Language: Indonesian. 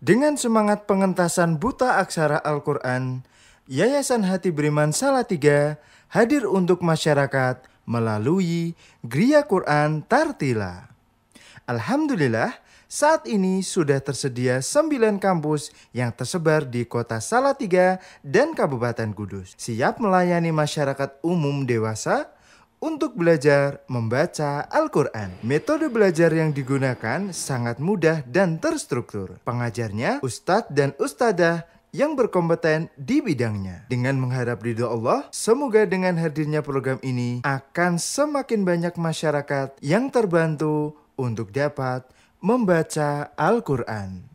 Dengan semangat pengentasan buta aksara Al-Quran, Yayasan Hati Beriman Salatiga hadir untuk masyarakat melalui Gria Quran Tartila. Alhamdulillah, saat ini sudah tersedia 9 kampus yang tersebar di kota Salatiga dan Kabupaten Kudus. Siap melayani masyarakat umum dewasa, untuk belajar membaca Al-Quran. Metode belajar yang digunakan sangat mudah dan terstruktur. Pengajarnya, Ustadz dan Ustadzah yang berkompeten di bidangnya. Dengan menghadap ridho Allah, semoga dengan hadirnya program ini akan semakin banyak masyarakat yang terbantu untuk dapat membaca Al-Quran.